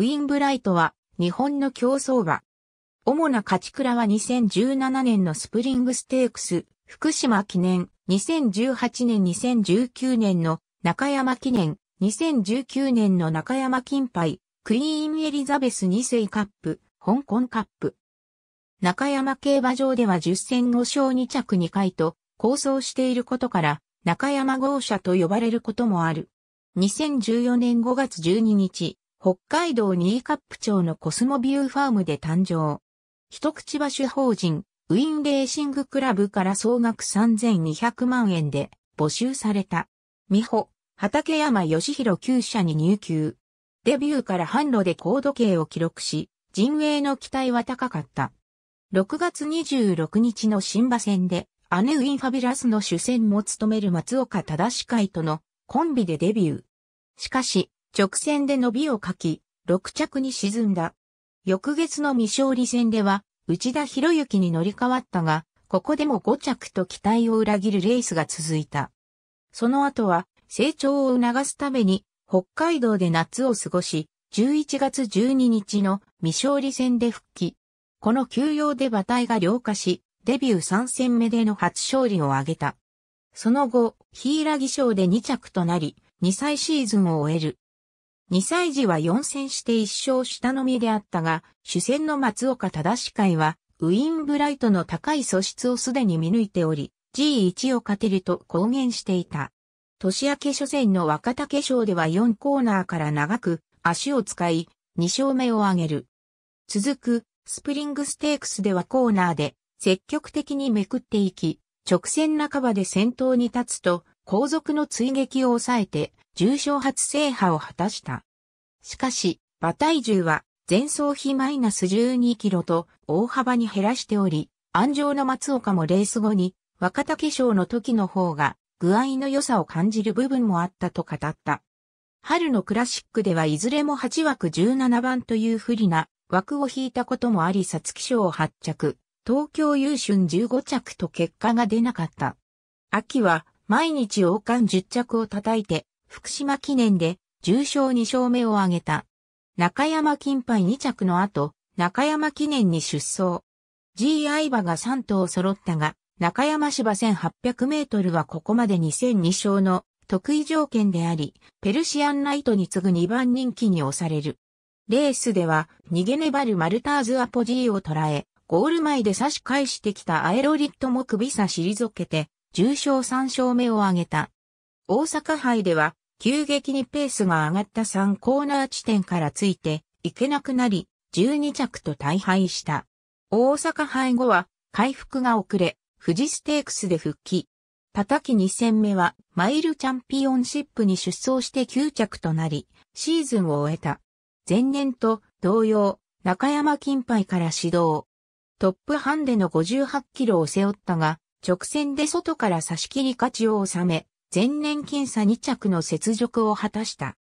ウィンブライトは日本の競走馬。主な勝ち倉は2017年のスプリングステークス、福島記念、2018年2019年の中山記念、2019年の中山金杯、クイーンエリザベス2世カップ、香港カップ。中山競馬場では10戦5勝2着2回と、構想していることから、中山豪車と呼ばれることもある。2014年5月12日、北海道新カップ町のコスモビューファームで誕生。一口場主法人、ウィンレーシングクラブから総額3200万円で募集された。美穂、畠山義弘厩社に入厩。デビューから販路で高度計を記録し、陣営の期待は高かった。6月26日の新馬戦で、姉ウィンファビュラスの主戦も務める松岡正会とのコンビでデビュー。しかし、直線で伸びをかき、6着に沈んだ。翌月の未勝利戦では、内田博之に乗り換わったが、ここでも5着と期待を裏切るレースが続いた。その後は、成長を促すために、北海道で夏を過ごし、11月12日の未勝利戦で復帰。この休養で馬体が良化し、デビュー3戦目での初勝利を挙げた。その後、ヒイラギ賞で2着となり、2歳シーズンを終える。2歳児は4戦して1勝下のみであったが、主戦の松岡正司会は、ウィンブライトの高い素質をすでに見抜いており、G1 を勝てると公言していた。年明け初戦の若竹賞では4コーナーから長く足を使い、2勝目を挙げる。続く、スプリングステークスではコーナーで積極的にめくっていき、直線半ばで先頭に立つと、後続の追撃を抑えて、重賞初制覇を果たした。しかし、馬体重は前走比マイナス12キロと大幅に減らしており、安城の松岡もレース後に若竹賞の時の方が具合の良さを感じる部分もあったと語った。春のクラシックではいずれも8枠17番という不利な枠を引いたこともあり、皐月賞を発着、東京優春15着と結果が出なかった。秋は毎日王冠10着を叩いて、福島記念で重賞2勝目を挙げた。中山金杯2着の後、中山記念に出走。G i 馬が3頭揃ったが、中山芝1800メートルはここまで2 0 2勝の得意条件であり、ペルシアンナイトに次ぐ2番人気に押される。レースでは、逃げ粘るマルターズアポジーを捉え、ゴール前で差し返してきたアエロリットも首差し退けて、重0 3勝目を挙げた。大阪杯では、急激にペースが上がった3コーナー地点からついて、いけなくなり、12着と大敗した。大阪杯後は、回復が遅れ、富士ステークスで復帰。叩き2戦目は、マイルチャンピオンシップに出走して9着となり、シーズンを終えた。前年と同様、中山金杯から始動。トップハンデの58キロを背負ったが、直線で外から差し切り勝ちを収め、前年僅差2着の雪辱を果たした。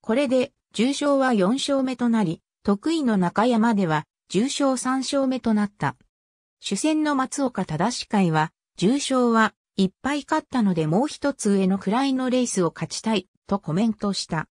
これで、重賞は4勝目となり、得意の中山では、重賞3勝目となった。主戦の松岡正会は、重賞は、いっぱい勝ったのでもう一つ上の位のレースを勝ちたい、とコメントした。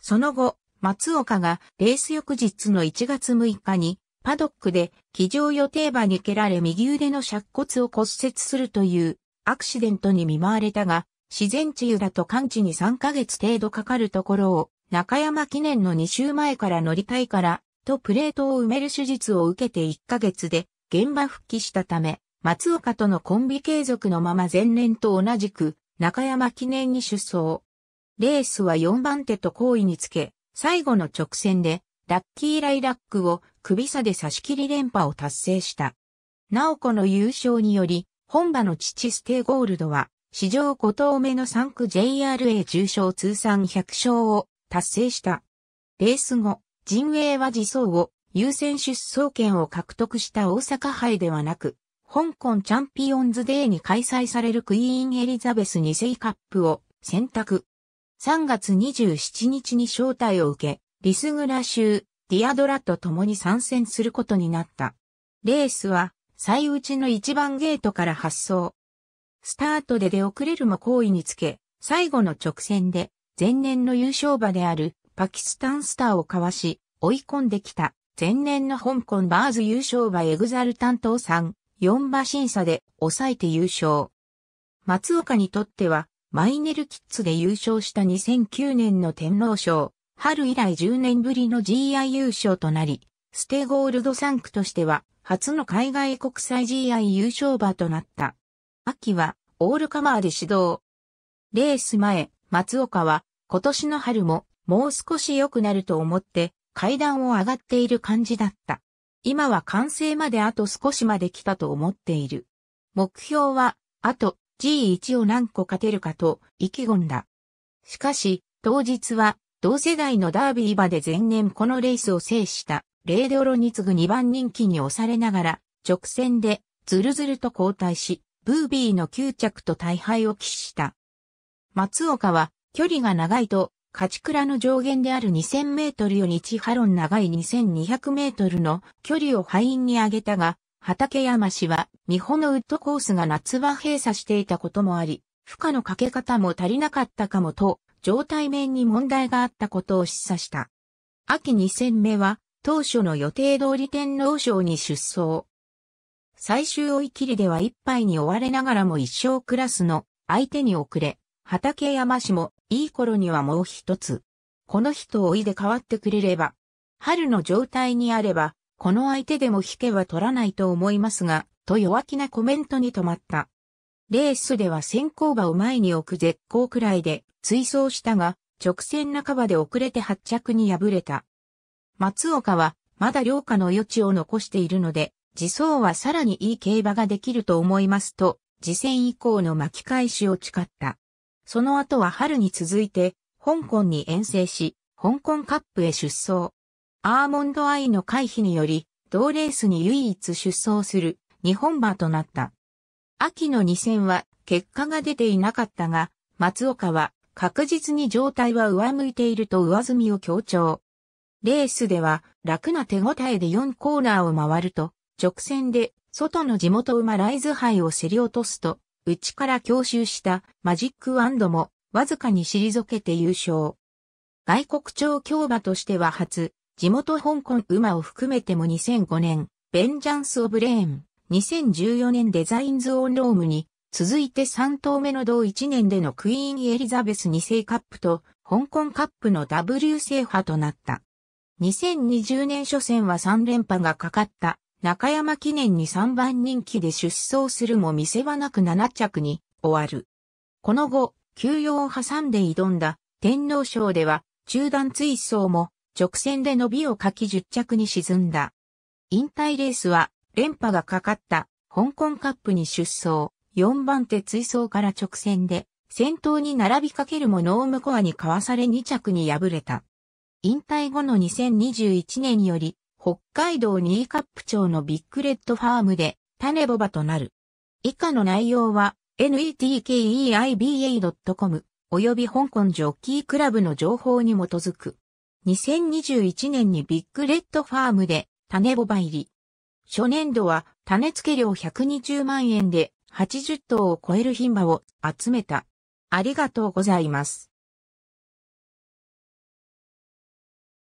その後、松岡がレース翌日の1月6日にパドックで、騎乗予定馬に蹴られ右腕の尺骨を骨折するという、アクシデントに見舞われたが、自然治癒だと完治に3ヶ月程度かかるところを、中山記念の2週前から乗りたいから、とプレートを埋める手術を受けて1ヶ月で、現場復帰したため、松岡とのコンビ継続のまま前年と同じく、中山記念に出走。レースは4番手と後位につけ、最後の直線で、ラッキーライラックを首差で差し切り連覇を達成した。おこの優勝により、本場の父ステーゴールドは、史上5頭目の3区 JRA 重賞通算100勝を達成した。レース後、陣営は自走を優先出走権を獲得した大阪杯ではなく、香港チャンピオンズデーに開催されるクイーンエリザベス2世カップを選択。3月27日に招待を受け、リスグラ州ディアドラと共に参戦することになった。レースは、最内の一番ゲートから発走。スタートで出遅れるも好意につけ、最後の直線で、前年の優勝馬であるパキスタンスターをかわし、追い込んできた。前年の香港バーズ優勝馬エグザル担当3、4馬審査で抑えて優勝。松岡にとっては、マイネルキッズで優勝した2009年の天皇賞、春以来10年ぶりの GI 優勝となり、ステゴールド3区としては初の海外国際 GI 優勝馬となった。秋はオールカマーで指導。レース前、松岡は今年の春ももう少し良くなると思って階段を上がっている感じだった。今は完成まであと少しまで来たと思っている。目標は、あと G1 を何個勝てるかと意気込んだ。しかし、当日は同世代のダービー馬で前年このレースを制した、レーデオロに次ぐ2番人気に押されながら、直線で、ズルズルと交代し、ブービーの9着と大敗を喫した。松岡は、距離が長いと、勝ち倉の上限である2000メートルより1ハロン長い2200メートルの距離を敗因に上げたが、畠山氏は、美穂のウッドコースが夏場閉鎖していたこともあり、負荷のかけ方も足りなかったかもと、状態面に問題があったことを示唆した。秋2戦目は、当初の予定通り天皇賞に出走。最終追い切りでは一杯に追われながらも一勝クラスの相手に遅れ、畠山氏もいい頃にはもう一つ。この人を追いで変わってくれれば、春の状態にあれば、この相手でも引けは取らないと思いますが、と弱気なコメントに止まった。レースでは先行馬を前に置く絶好くらいで追走したが、直線半ばで遅れて発着に敗れた。松岡は、まだ良家の余地を残しているので、自走はさらにいい競馬ができると思いますと、次戦以降の巻き返しを誓った。その後は春に続いて、香港に遠征し、香港カップへ出走。アーモンドアイの回避により、同レースに唯一出走する日本馬となった。秋の2戦は結果が出ていなかったが、松岡は確実に状態は上向いていると上積みを強調。レースでは楽な手応えで4コーナーを回ると、直線で外の地元馬ライズ杯を競り落とすと、内から強襲したマジックワンドもわずかに退けて優勝。外国調競馬としては初、地元香港馬を含めても2005年、ベンジャンス・オブ・レーン、2014年デザインズオンロームに、続いて3頭目の同1年でのクイーンエリザベス2世カップと香港カップの W 制覇となった。2020年初戦は3連覇がかかった中山記念に3番人気で出走するも見せ場なく7着に終わる。この後、休養を挟んで挑んだ天皇賞では中段追走も直線で伸びをかき10着に沈んだ。引退レースは連覇がかかった香港カップに出走、4番手追走から直線で、先頭に並びかけるもノームコアにかわされ2着に敗れた。引退後の2021年より、北海道2位カップ町のビッグレッドファームで、種ボバとなる。以下の内容は、netkeiba.com 及び香港ジョッキークラブの情報に基づく。2021年にビッグレッドファームで種ボバ入り。初年度は種付け料120万円で80頭を超える品馬を集めた。ありがとうございます。